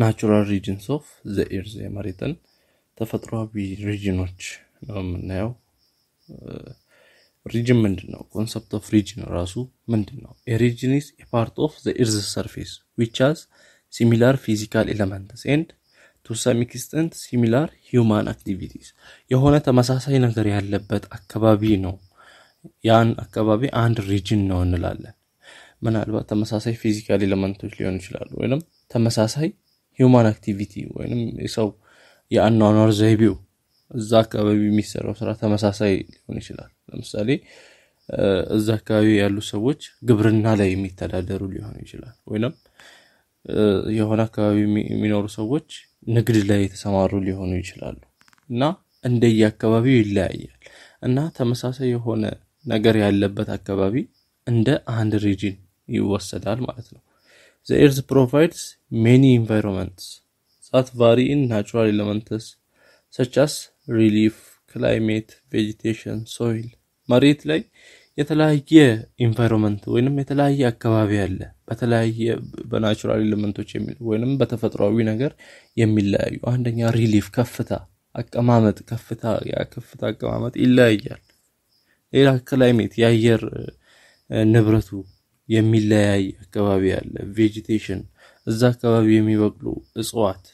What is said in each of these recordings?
ናቹራል ሪጅንስ ኦፍ ዘኤርዝ የመሬትን ተፈጥሮዊ ሪጅኖች ነው የምናየው። ሪጅን ምንድን ነው? ኮንሰፕት ኦፍ ሪጅን ራሱ ምንድን ነው? ሪጅን የፓርት ኦፍ ዘኤርዝ ሰርፌስ ዊች ሲሚላር ፊዚካል ኤለመንትስ ኤንድ ቱ ሲሚላር ሂውማን አክቲቪቲስ የሆነ ተመሳሳይ ነገር ያለበት አካባቢ ነው። ያን አካባቢ አንድ ሪጅን ነው እንላለን። ምናልባት ተመሳሳይ ፊዚካል ኤለመንቶች ሊሆኑ ይችላሉ ወይም ተመሳሳይ ሂማን አክቲቪቲ ወይም የሰው የአኗኗር ዘይቤው እዛ አካባቢ የሚሰራው ስራ ተመሳሳይ ሊሆን ይችላል። ለምሳሌ እዛ አካባቢ ያሉ ሰዎች ግብርና ላይ የሚተዳደሩ ሊሆን ይችላል። ወይም የሆነ አካባቢ የሚኖሩ ሰዎች ንግድ ላይ የተሰማሩ ሊሆኑ ይችላሉ እና እንደየ አካባቢው ይለያያል እና ተመሳሳይ የሆነ ነገር ያለበት አካባቢ እንደ አንድ ሪጅን ይወሰዳል ማለት ነው። The Earth provides many environments that vary in natural elements such as relief, climate, vegetation, soil መሬት ላይ የተለያየ ኢንቫይሮንመንት ወይንም የተለያየ አካባቢ አለ። በተለያየ በናቹራል ኤሌመንቶች ወይንም በተፈጥሯዊ ነገር የሚለያዩ አንደኛ ሪሊፍ ከፍታ አቀማመጥ ከፍታ ከፍታ አቀማመጥ ይለያያል። ሌላ ክላይሜት የአየር ንብረቱ የሚለያይ አካባቢ አለ። ቬጂቴሽን እዛ አካባቢ የሚበቅሉ እጽዋት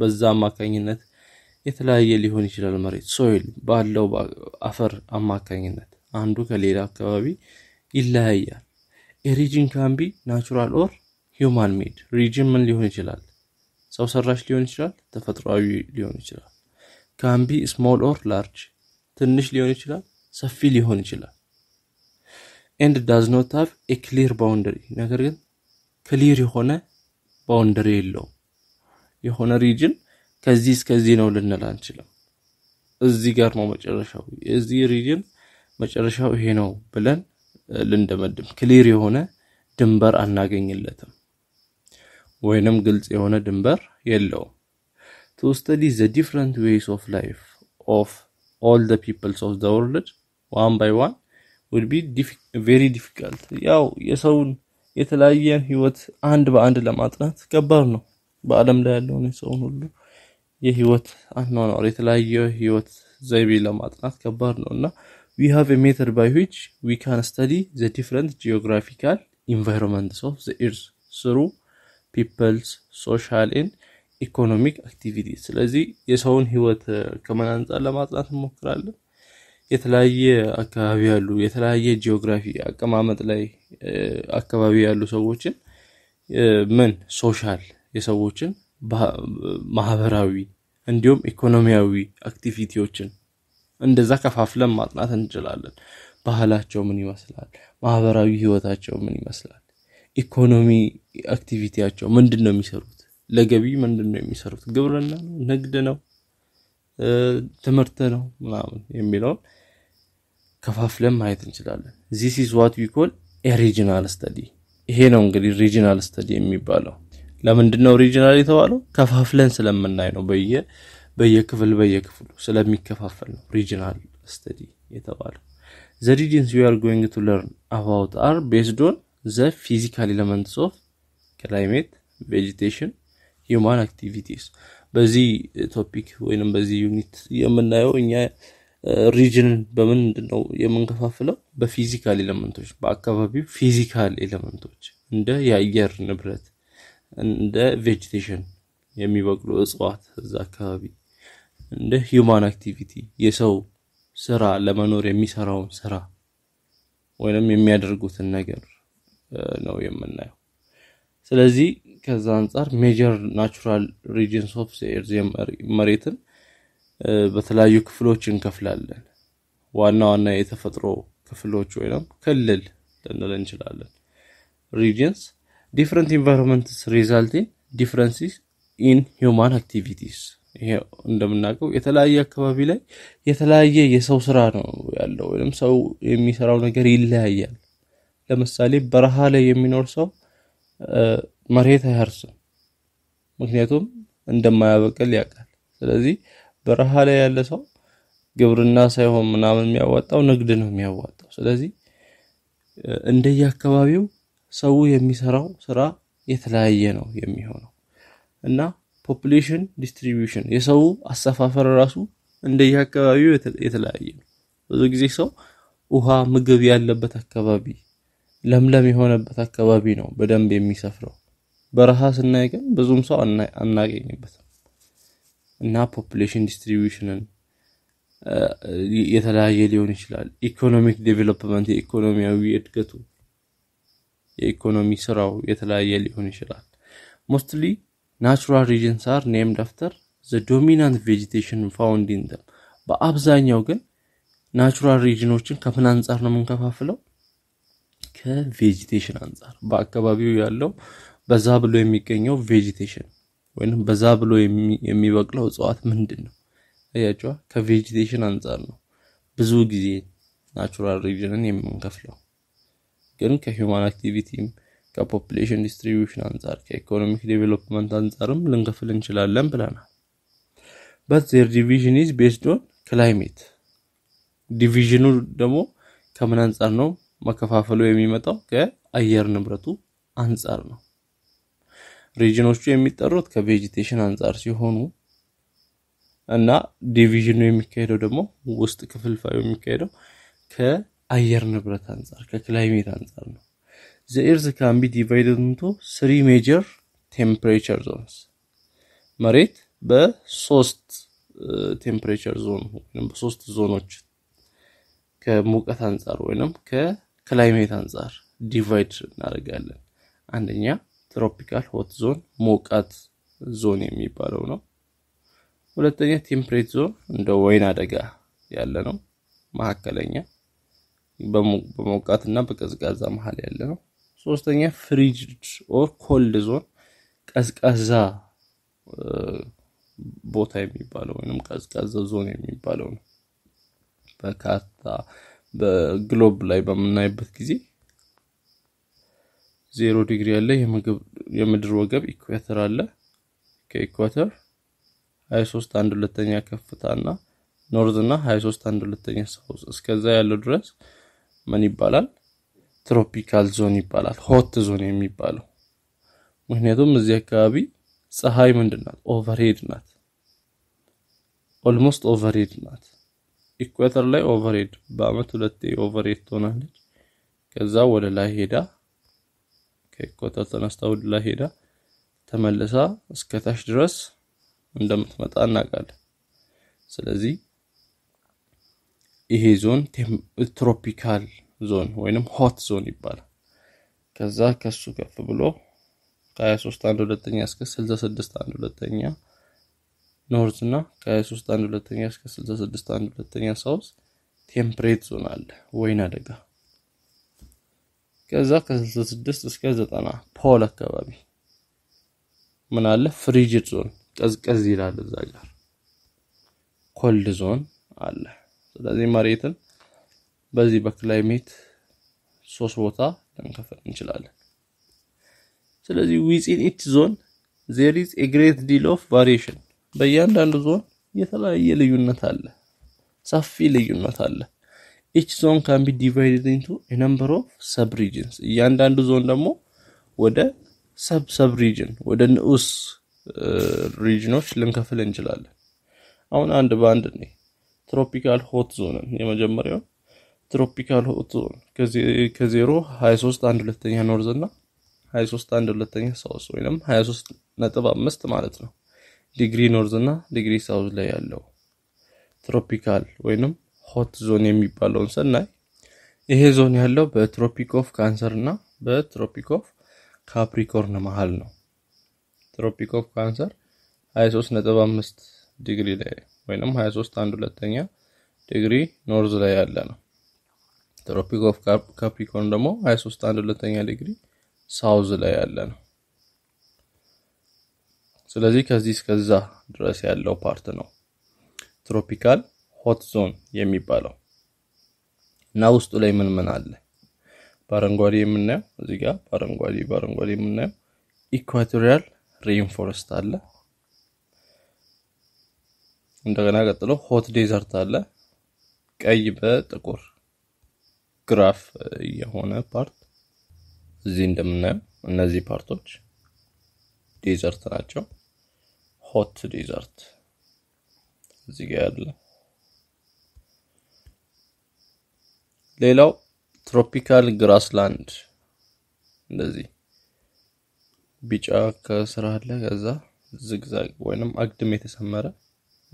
በዛ አማካኝነት የተለያየ ሊሆን ይችላል። መሬት ሶይል ባለው አፈር አማካኝነት አንዱ ከሌላ አካባቢ ይለያያል። የሪጅን ካምቢ ናቹራል ኦር ሂማን ሜድ ሪጅን ምን ሊሆን ይችላል? ሰው ሰራሽ ሊሆን ይችላል፣ ተፈጥሯዊ ሊሆን ይችላል። ካምቢ ስሞል ኦር ላርጅ ትንሽ ሊሆን ይችላል፣ ሰፊ ሊሆን ይችላል። ኤንድ ዳዝ ኖት ሃቭ ኤ ክሊር ባውንደሪ፣ ነገር ግን ክሊር የሆነ ባውንደሪ የለውም። የሆነ ሪጅን ከዚህ እስከዚህ ነው ልንል አንችልም። እዚህ ጋር ነው መጨረሻው፣ እዚህ ሪጅን መጨረሻው ይሄ ነው ብለን ልንደመድም ክሊር የሆነ ድንበር አናገኝለትም፣ ወይንም ግልጽ የሆነ ድንበር የለውም። ቱ ስተዲ ዘ ዲፍረንት ዌይስ ኦፍ ላይፍ ኦፍ ኦል ዘ ፒፕልስ ኦፍ ዘ ወርልድ ዋን ባይ ዋን would be very difficult ያው የሰውን የተለያየን ህይወት አንድ በአንድ ለማጥናት ከባድ ነው። በዓለም ላይ ያለውን የሰውን ሁሉ የህይወት አኗኗር የተለያየ ህይወት ዘይቤ ለማጥናት ከባድ ነው እና we have a method by which we can study the different geographical environments of the earth through people's social and economic activities ስለዚህ የሰውን ህይወት ከምን አንጻር ለማጥናት እንሞክራለን? የተለያየ አካባቢ ያሉ የተለያየ ጂኦግራፊ አቀማመጥ ላይ አካባቢ ያሉ ሰዎችን ምን ሶሻል የሰዎችን ማህበራዊ እንዲሁም ኢኮኖሚያዊ አክቲቪቲዎችን እንደዛ ከፋፍለን ማጥናት እንችላለን። ባህላቸው ምን ይመስላል? ማህበራዊ ህይወታቸው ምን ይመስላል? ኢኮኖሚ አክቲቪቲያቸው ምንድን ነው የሚሰሩት? ለገቢ ምንድን ነው የሚሰሩት? ግብርና ነው? ንግድ ነው? ትምህርት ነው ምናምን የሚለውን ከፋፍለን ማየት እንችላለን። ዚስ ኢዝ ዋት ዊ ኮል ሪጂናል ስተዲ። ይሄ ነው እንግዲህ ሪጂናል ስተዲ የሚባለው። ለምንድን ነው ሪጂናል የተባለው? ከፋፍለን ስለምናይ ነው። በየ በየክፍል በየክፍሉ ስለሚከፋፈል ነው ሪጂናል ስተዲ የተባለው። ዘ ሪጅንስ ዊ አር ጎይንግ ቱ ለርን አባውት አር ቤዝድ ዘ ፊዚካል ኤለመንትስ ኦፍ ክላይሜት ቬጂቴሽን ሂማን አክቲቪቲስ በዚህ ቶፒክ ወይንም በዚህ ዩኒት የምናየው እኛ ሪጅንን በምንድን ነው የምንከፋፍለው? በፊዚካል ኤሌመንቶች፣ በአካባቢው ፊዚካል ኤሌመንቶች እንደ የአየር ንብረት፣ እንደ ቬጅቴሽን የሚበቅሉ እጽዋት እዛ አካባቢ፣ እንደ ሂማን አክቲቪቲ የሰው ስራ ለመኖር የሚሰራውን ስራ ወይንም የሚያደርጉትን ነገር ነው የምናየው። ስለዚህ ከዛ አንጻር ሜጀር ናቹራል ሪጅንስ ኦፍ ዘኤርዝ መሬትን በተለያዩ ክፍሎች እንከፍላለን። ዋና ዋና የተፈጥሮ ክፍሎች ወይም ክልል ልንል እንችላለን። ሪጅንስ ዲፍረንት ኢንቫይሮንመንትስ ሪዛልቲን ዲፍረንሲስ ኢን ሂውማን አክቲቪቲስ። ይሄ እንደምናውቀው የተለያየ አካባቢ ላይ የተለያየ የሰው ስራ ነው ያለው፣ ወይም ሰው የሚሰራው ነገር ይለያያል። ለምሳሌ በረሃ ላይ የሚኖር ሰው መሬት አይሀርስም። ምክንያቱም እንደማያበቅል ያውቃል። ስለዚህ በረሃ ላይ ያለ ሰው ግብርና ሳይሆን ምናምን የሚያዋጣው ንግድ ነው የሚያዋጣው። ስለዚህ እንደየአካባቢው ሰው የሚሰራው ስራ የተለያየ ነው የሚሆነው እና ፖፕሌሽን ዲስትሪቢዩሽን የሰው አሰፋፈር ራሱ እንደየአካባቢው የተለያየ ነው። ብዙ ጊዜ ሰው ውሃ፣ ምግብ ያለበት አካባቢ፣ ለምለም የሆነበት አካባቢ ነው በደንብ የሚሰፍረው። በረሃ ስናይ ግን ብዙም ሰው አናገኝበትም እና ፖፕሌሽን ዲስትሪቢሽንን የተለያየ ሊሆን ይችላል። ኢኮኖሚክ ዴቨሎፕመንት የኢኮኖሚያዊ እድገቱ የኢኮኖሚ ስራው የተለያየ ሊሆን ይችላል። ሞስትሊ ናቹራል ሪጅንስ አር ኔም ደፍተር ዘ ዶሚናንት ቬጂቴሽን ፋውንድ በአብዛኛው ግን ናቹራል ሪጅኖችን ከምን አንጻር ነው የምንከፋፍለው? ከቬጂቴሽን አንጻር በአካባቢው ያለው በዛ ብሎ የሚገኘው ቬጂቴሽን ወይንም በዛ ብሎ የሚበቅለው እጽዋት ምንድን ነው? እያቸዋ ከቬጂቴሽን አንጻር ነው ብዙ ጊዜ ናቹራል ሪጅንን የምንከፍለው። ግን ከማን አክቲቪቲም ከፖፕሌሽን ዲስትሪቢሽን አንጻር ከኢኮኖሚክ ዴቨሎፕመንት አንጻርም ልንከፍል እንችላለን ብለናል። በት ዜር ዲቪዥን ኢዝ ቤስድ ኦን ክላይሜት። ዲቪዥኑ ደግሞ ከምን አንጻር ነው መከፋፈሉ የሚመጣው? ከአየር ንብረቱ አንጻር ነው። ሪጅኖቹ የሚጠሩት ከቬጂቴሽን አንጻር ሲሆኑ እና ዲቪዥኑ የሚካሄደው ደግሞ ውስጥ ክፍልፋዩ የሚካሄደው ከአየር ንብረት አንጻር ከክላይሜት አንጻር ነው። ዘኤርዝ ካምቢ ዲቫይደድ ስሪ ሜጀር ቴምፕሬቸር ዞንስ መሬት በሶስት ቴምፕሬቸር ዞን ወይም በሶስት ዞኖች ከሙቀት አንጻር ወይም ከክላይሜት አንጻር ዲቫይድ እናደርጋለን። አንደኛ ትሮፒካል ሆት ዞን ሞቃት ዞን የሚባለው ነው። ሁለተኛ ቴምፕሬት ዞን እንደ ወይና ደጋ ያለ ነው። መካከለኛ በሞቃትና በቀዝቃዛ መሀል ያለ ነው። ሶስተኛ ፍሪጅድ ኦር ኮልድ ዞን ቀዝቃዛ ቦታ የሚባለው ወይም ቀዝቃዛ ዞን የሚባለው ነው። በካርታ በግሎብ ላይ በምናይበት ጊዜ ዜሮ ዲግሪ ያለ የምድር ወገብ ኢኩዌተር አለ። ከኢኳተር 23 አንድ ሁለተኛ ከፍታና ኖርዝ እና 23 አንድ ሁለተኛ ሳውዝ እስከዛ ያለው ድረስ ምን ይባላል? ትሮፒካል ዞን ይባላል። ሆት ዞን የሚባለው ምክንያቱም እዚህ አካባቢ ፀሐይ ምንድናት? ኦቨርሄድ ናት። ኦልሞስት ኦቨርሄድ ናት። ኢኩዌተር ላይ ኦቨርሄድ በአመት ሁለቴ ኦቨርሄድ ትሆናለች። ከዛ ወደ ላይ ሄዳ ከቆጣ ተነስታ ወደ ሄዳ ተመልሳ እስከ ታች ድረስ እንደምትመጣ እናውቃለን። ስለዚህ ይሄ ዞን ትሮፒካል ዞን ወይንም ሆት ዞን ይባላል። ከዛ ከሱ ከፍ ብሎ ከ23 አንድ ሁለተኛ እስከ 66 አንድ ሁለተኛ ኖርዝ እና ከ23 አንድ ሁለተኛ እስከ 66 አንድ ሁለተኛ ሳውዝ ቴምፕሬት ዞን አለ ወይና ደጋ ከዛ ከ66 እስከ 90 ፖል አካባቢ ምን አለ ፍሪጅድ ዞን ቀዝቀዝ ይላል። እዛ ጋር ኮልድ ዞን አለ። ስለዚህ መሬትን በዚህ በክላይሜት ሶስት ቦታ ልንከፍል እንችላለን። ስለዚህ ዊዚን ኢች ዞን ዜር ኢዝ ኤ ግሬት ዲል ኦፍ ቫሪዬሽን፣ በእያንዳንዱ ዞን የተለያየ ልዩነት አለ፣ ሰፊ ልዩነት አለ። ኢች ዞን ካን ቢ ዲቫይድድ ኢንቱ ነምበር ኦፍ ሰብ ሪጅንስ እያንዳንዱ ዞን ደግሞ ወደ ሰብ ሰብ ሪጅን ወደ ንዑስ ሪጅኖች ልንከፍል እንችላለን። አሁን አንድ በአንድ ነው። ትሮፒካል ሆት ዞንን የመጀመሪያው ትሮፒካል ሆት ዞን ከዜሮ 23 አንድ ሁለተኛ ኖርዝ እና 23 አንድ ሁለተኛ ሳውስ ወይም 23 ነጥብ አምስት ማለት ነው ዲግሪ ኖርዝ እና ዲግሪ ሳውዝ ላይ ያለው ትሮፒካል ወይንም ሆት ዞን የሚባለውን ስናይ ይሄ ዞን ያለው በትሮፒክ ኦፍ ካንሰር እና በትሮፒክ ኦፍ ካፕሪኮርን መሀል ነው። ትሮፒክ ኦፍ ካንሰር 23.5 ዲግሪ ላይ ወይም 23 አንድ ሁለተኛ ዲግሪ ኖርዝ ላይ ያለ ነው። ትሮፒክ ኦፍ ካፕሪኮርን ደግሞ 23 አንድ ሁለተኛ ዲግሪ ሳውዝ ላይ ያለ ነው። ስለዚህ ከዚህ እስከዛ ድረስ ያለው ፓርት ነው ትሮፒካል ሆት ዞን የሚባለው እና ውስጡ ላይ ምን ምን አለ? በአረንጓዴ የምናየው እዚህ ጋር በአረንጓዴ በአረንጓዴ የምናየው ኢኳቶሪያል ሬንፎረስት አለ። እንደገና ቀጥሎ ሆት ዴዘርት አለ። ቀይ በጥቁር ግራፍ የሆነ ፓርት እዚህ እንደምናየው እነዚህ ፓርቶች ዴዘርት ናቸው። ሆት ዴዘርት እዚህ ጋር ያለ ሌላው ትሮፒካል ግራስላንድ እንደዚህ ቢጫ ከስራ አለ። ከዛ ዝግዛግ ወይንም አግድም የተሰመረ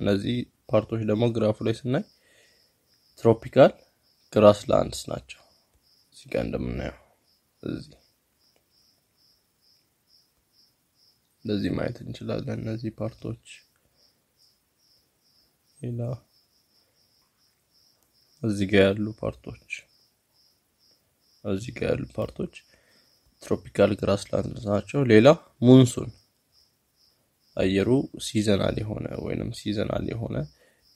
እነዚህ ፓርቶች ደግሞ ግራፉ ላይ ስናይ ትሮፒካል ግራስላንድስ ናቸው። እዚህ እንደምናየው እዚህ እንደዚህ ማየት እንችላለን። እነዚህ ፓርቶች ሌላ እዚህ ጋር ያሉ ፓርቶች እዚህ ጋር ያሉ ፓርቶች ትሮፒካል ግራስላንድ ናቸው። ሌላ ሙንሱን አየሩ ሲዘናል የሆነ ወይንም ሲዘናል የሆነ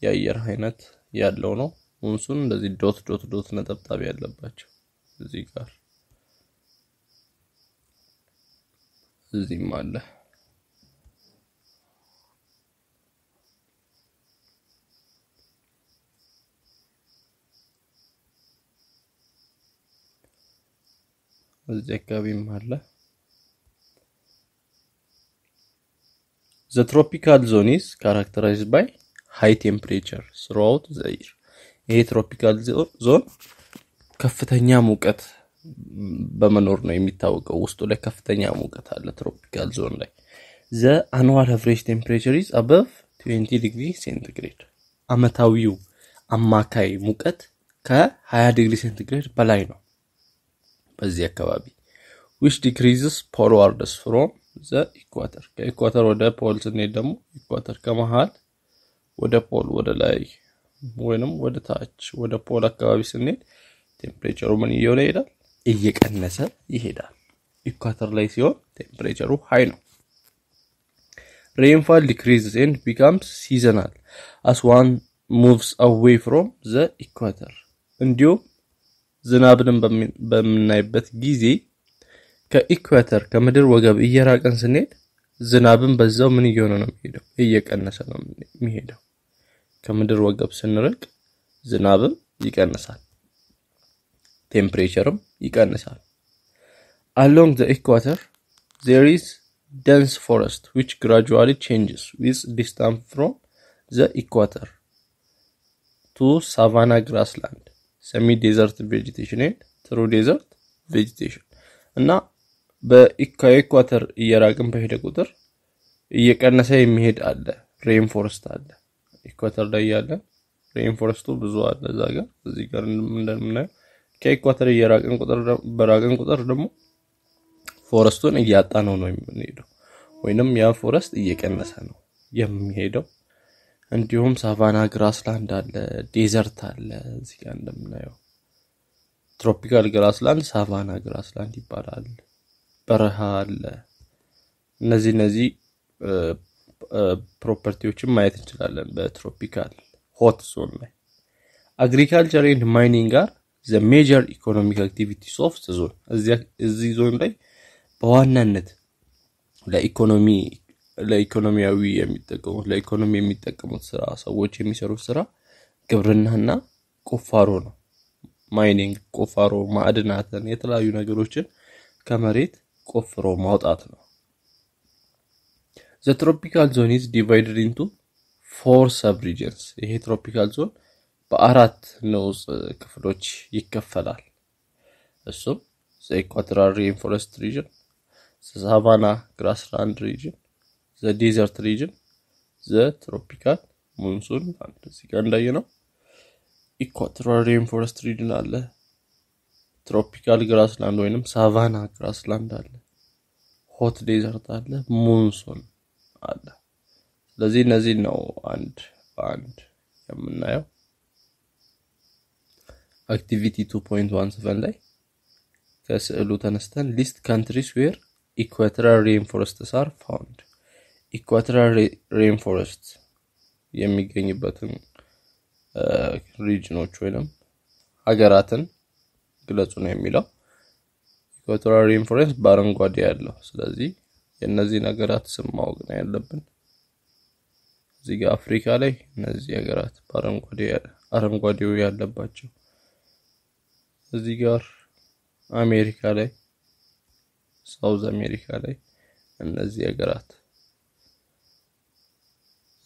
የአየር አይነት ያለው ነው። ሙንሱን እንደዚህ ዶት ዶት ዶት ነጠብጣብ ያለባቸው እዚህ ጋር እዚህም አለ። እዚህ አካባቢም አለ። ዘ ትሮፒካል ዞን ኢዝ ካራክተራይዝድ ባይ ሃይ ቴምፕሬቸር ስሮውት the year. ይሄ ትሮፒካል ዞን ከፍተኛ ሙቀት በመኖር ነው የሚታወቀው። ውስጡ ላይ ከፍተኛ ሙቀት አለ ትሮፒካል ዞን ላይ። ዘ አኑዋል አቨሬጅ ቴምፕሬቸር ኢዝ አበቭ 20 ዲግሪ ሴንቲግሬድ። አመታዊው አማካይ ሙቀት ከ20 ዲግሪ ሴንቲግሬድ በላይ ነው። በዚህ አካባቢ ዊች ዲክሪዝስ ፖል ፍሮም ዘ ኢኳተር ከኢኳተር ወደ ፖል ስንሄድ ደግሞ ኢኳተር ከመሃል ወደ ፖል ወደ ላይ ወይንም ወደ ታች ወደ ፖል አካባቢ ስንሄድ ቴምፕሬቸሩ ምን እየሆነ ይሄዳል? እየቀነሰ ይሄዳል። ኢኳተር ላይ ሲሆን ቴምፕሬቸሩ ሀይ ነው። ሬንፋል ዲክሪዝ ኤንድ ቢካምስ ሲዘናል አስ ዋን ሙቭስ አዌይ ፍሮም ዘ ኢኳተር እንዲሁም ዝናብንም በምናይበት ጊዜ ከኢኩዌተር ከምድር ወገብ እየራቀን ስንሄድ ዝናብን በዛው ምን እየሆነ ነው የሚሄደው? እየቀነሰ ነው የሚሄደው። ከምድር ወገብ ስንርቅ ዝናብም ይቀንሳል፣ ቴምፕሬቸርም ይቀንሳል። አሎንግ ዘ ኢኳተር ዜር ኢዝ ደንስ ፎረስት ዊች ግራጁዋሊ ቼንጅስ ዊዝ ዲስታንስ ፍሮም ዘ ኢኳተር ቱ ሳቫና ግራስላንድ ሰሚ ዴዘርት ቬጂቴሽን ኤንድ ትሩ ዴዘርት ቬጂቴሽን እና ከኢኳተር እየራቅን በሄደ ቁጥር እየቀነሰ የሚሄድ አለ። ሬንፎርስት አለ ኢኳተር ላይ ያለ ሬንፎርስቱ ብዙ አለ እዛ ጋር እዚህ ጋር እንደምናየው ከኢኳተር እየራቅን ቁጥር በራቅን ቁጥር ደግሞ ፎረስቱን እያጣ ነው ነው የሚሄደው ወይንም ያ ፎረስት እየቀነሰ ነው የሚሄደው እንዲሁም ሳቫና ግራስላንድ አለ፣ ዴዘርት አለ። እዚህ ጋር እንደምናየው ትሮፒካል ግራስላንድ፣ ሳቫና ግራስላንድ ይባላል። በረሃ አለ። እነዚህ እነዚህ ፕሮፐርቲዎችን ማየት እንችላለን በትሮፒካል ሆት ዞን ላይ። አግሪካልቸር ንድ ማይኒንግ ጋር ዘ ሜጀር ኢኮኖሚክ አክቲቪቲስ ሶፍት ዞን እዚህ ዞን ላይ በዋናነት ለኢኮኖሚ ለኢኮኖሚያዊ የሚጠቀሙት ለኢኮኖሚ የሚጠቀሙት ስራ ሰዎች የሚሰሩት ስራ ግብርናና ቁፋሮ ነው። ማይኒንግ ቁፋሮ፣ ማዕድናትን፣ የተለያዩ ነገሮችን ከመሬት ቆፍሮ ማውጣት ነው። ዘትሮፒካል ዞን ዝ ዲቫይድድ ኢንቱ ፎር ሰብ ሪጅንስ። ይሄ ትሮፒካል ዞን በአራት ንዑስ ክፍሎች ይከፈላል። እሱም ዘ ሪንፎረስት ሪጅን፣ ሳቫና ግራስላንድ ሪጅን ዘ ዴዘርት ሪጅን ዘ ትሮፒካል ሞንሱን አንድ እዚህ ጋር እንዳየ ነው። ኢኳቶሪያል ሬን ፎረስት ሪጅን አለ። ትሮፒካል ግራስላንድ ወይም ሳቫና ግራስላንድ አለ። ሆት ዴዘርት አለ። ሞንሱን አለ። ስለዚህ እነዚህ ነው አንድ በአንድ የምናየው አክቲቪቲ ስፈን ላይ ከስዕሉ ተነስተን ሊስት ካንትሪስ ዌር ኢኳቶሪያል ሬን ፎረስትስ ፋውንድ ኢኳቶሪያል ሬን ፎረስት የሚገኝበትን ሪጅኖች ወይም ሀገራትን ግለጹ ነው የሚለው። ኢኳቶሪያል ሬን ፎረስት በአረንጓዴ ያለው። ስለዚህ የእነዚህን ሀገራት ስም ማወቅ ነው ያለብን። እዚህ ጋር አፍሪካ ላይ እነዚህ ሀገራት አረንጓዴው ያለባቸው፣ እዚህ ጋር አሜሪካ ላይ ሳውዝ አሜሪካ ላይ እነዚህ ሀገራት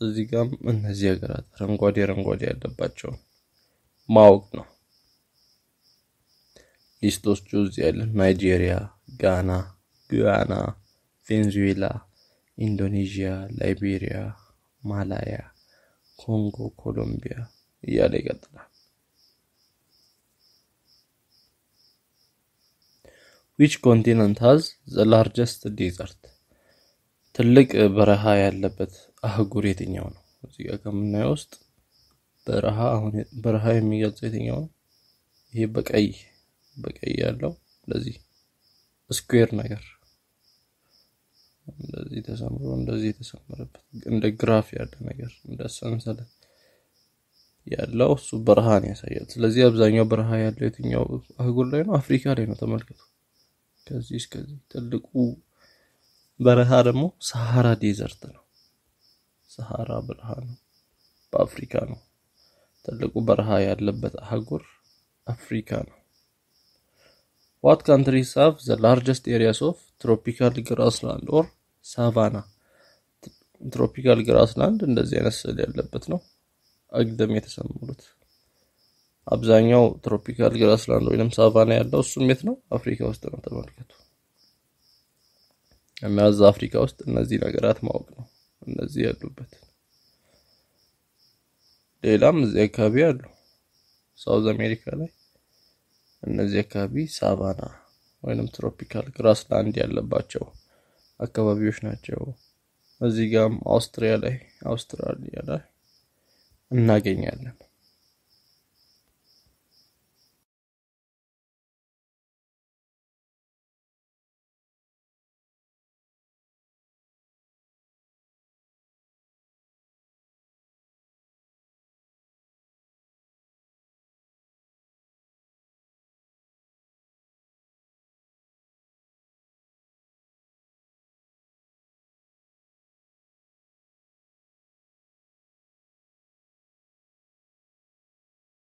እዚህ ጋም እነዚህ ሀገራት አረንጓዴ አረንጓዴ ያለባቸውን ማወቅ ነው። ሊስቶቹ እዚህ ያለ ናይጄሪያ፣ ጋና፣ ጉያና፣ ቬንዙዌላ፣ ኢንዶኔዥያ፣ ላይቤሪያ፣ ማላያ፣ ኮንጎ፣ ኮሎምቢያ እያለ ይቀጥላል። ዊች ኮንቲነንት ሃዝ ዘ ላርጀስት ዴዘርት ትልቅ በረሃ ያለበት አህጉር የትኛው ነው? እዚህ ጋር ከምናየው ውስጥ በረሃ አሁን በረሃ የሚገልጸው የትኛው ነው? ይሄ በቀይ በቀይ ያለው እንደዚህ ስኩዌር ነገር እንደዚህ ተሰምሮ እንደዚህ የተሰመረበት እንደ ግራፍ ያለ ነገር እንደ ሰንሰለት ያለው እሱ በረሃን ያሳያል። ስለዚህ አብዛኛው በረሃ ያለው የትኛው አህጉር ላይ ነው? አፍሪካ ላይ ነው። ተመልከቱ። ከዚህ እስከዚህ ትልቁ በረሃ ደግሞ ሰሃራ ዴዘርት ነው። ሰሃራ በረሃ ነው። በአፍሪካ ነው። ትልቁ በረሃ ያለበት አህጉር አፍሪካ ነው። ዋት ካንትሪ ሃቭ ዘ ላርጀስት ኤሪያስ ኦፍ ትሮፒካል ግራስላንድ ኦር ሳቫና? ትሮፒካል ግራስላንድ እንደዚህ አይነት ስዕል ያለበት ነው። አግድም የተሰመሩት አብዛኛው ትሮፒካል ግራስላንድ ወይንም ሳቫና ያለው እሱም የት ነው? አፍሪካ ውስጥ ነው። ተመልከቱ። እና እዛ አፍሪካ ውስጥ እነዚህ ነገራት ማወቅ ነው። እነዚህ ያሉበት ሌላም እዚህ አካባቢ አሉ። ሳውዝ አሜሪካ ላይ እነዚህ አካባቢ ሳቫና ወይንም ትሮፒካል ግራስ ላንድ ያለባቸው አካባቢዎች ናቸው። እዚህ ጋም አውስትሪያ ላይ አውስትራሊያ ላይ እናገኛለን።